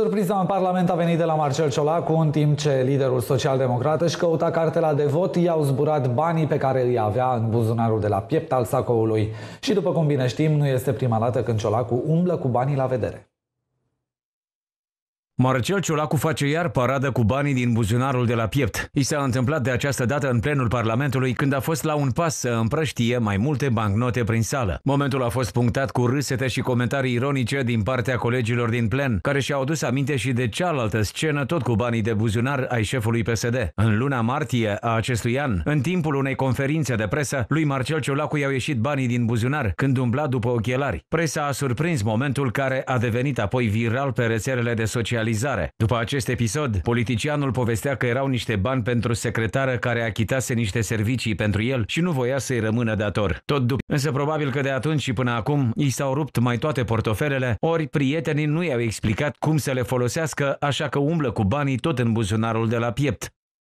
Surpriza în Parlament a venit de la Marcel Ciolacu, în timp ce liderul social-democrat își căuta cartela de vot, i-au zburat banii pe care îi avea în buzunarul de la piept al sacoului. Și după cum bine știm, nu este prima dată când Ciolacu umblă cu banii la vedere. Marcel Ciolacu face iar paradă cu banii din buzunarul de la piept. I s-a întâmplat de această dată în plenul Parlamentului când a fost la un pas să împrăștie mai multe bancnote prin sală. Momentul a fost punctat cu râsete și comentarii ironice din partea colegilor din plen, care și-au adus aminte și de cealaltă scenă tot cu banii de buzunar ai șefului PSD. În luna martie a acestui an, în timpul unei conferințe de presă, lui Marcel Ciolacu i-au ieșit banii din buzunar când umbla după ochelari. Presa a surprins momentul care a devenit apoi viral pe rețelele de socializare penalizare. După acest episod, politicianul povestea că erau niște bani pentru secretară care achitase niște servicii pentru el și nu voia să-i rămână dator. Tot după. Însă probabil că de atunci și până acum i s-au rupt mai toate portofelele, ori prietenii nu i-au explicat cum să le folosească, așa că umblă cu banii tot în buzunarul de la piept.